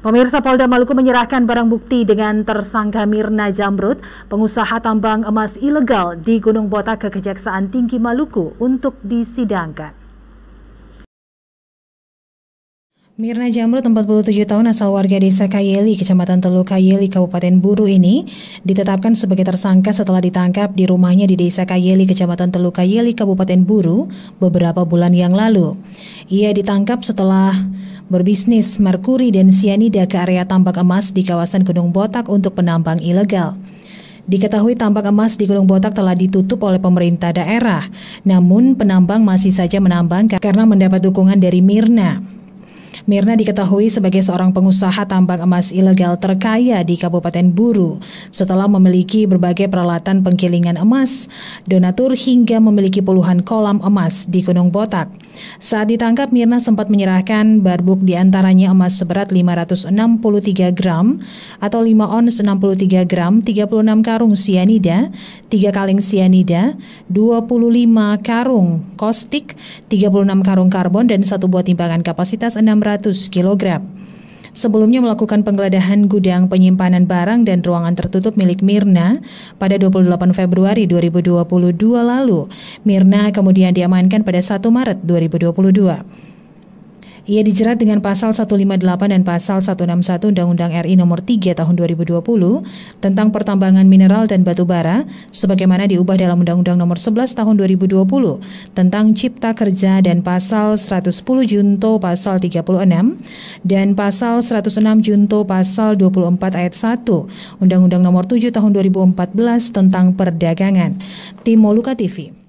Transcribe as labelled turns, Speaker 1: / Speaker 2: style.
Speaker 1: Pemirsa Polda Maluku menyerahkan barang bukti dengan tersangka Mirna Jamrud, pengusaha tambang emas ilegal di Gunung Botak ke Kejaksaan Tinggi Maluku untuk disidangkan. Mirna Jamrud, 47 tahun asal warga desa Kayeli, kecamatan Teluk Kayeli, Kabupaten Buru ini, ditetapkan sebagai tersangka setelah ditangkap di rumahnya di desa Kayeli, kecamatan Teluk Kayeli, Kabupaten Buru beberapa bulan yang lalu. Ia ditangkap setelah berbisnis merkuri dan sianida ke area tambak emas di kawasan Gunung Botak untuk penambang ilegal. Diketahui tambang emas di Gunung Botak telah ditutup oleh pemerintah daerah, namun penambang masih saja menambang karena mendapat dukungan dari Mirna. Mirna diketahui sebagai seorang pengusaha tambang emas ilegal terkaya di Kabupaten Buru. Setelah memiliki berbagai peralatan penggilingan emas, donatur hingga memiliki puluhan kolam emas di Gunung Botak. Saat ditangkap, Mirna sempat menyerahkan barbuk di antaranya emas seberat 563 gram atau 5 ons 63 gram, 36 karung sianida, 3 kaleng sianida, 25 karung kostik, 36 karung karbon, dan satu buah timbangan kapasitas 600 200 kg. Sebelumnya melakukan penggeledahan gudang penyimpanan barang dan ruangan tertutup milik Mirna pada 28 Februari 2022 lalu. Mirna kemudian diamankan pada 1 Maret 2022. Ia dijerat dengan pasal 158 dan pasal 161 Undang-Undang RI Nomor 3 Tahun 2020 tentang pertambangan mineral dan batu bara sebagaimana diubah dalam Undang-Undang Nomor 11 Tahun 2020 tentang Cipta Kerja dan pasal 110 Junto pasal 36 dan pasal 106 Junto pasal 24 ayat 1 Undang-Undang Nomor 7 Tahun 2014 tentang perdagangan. Tim Moluka TV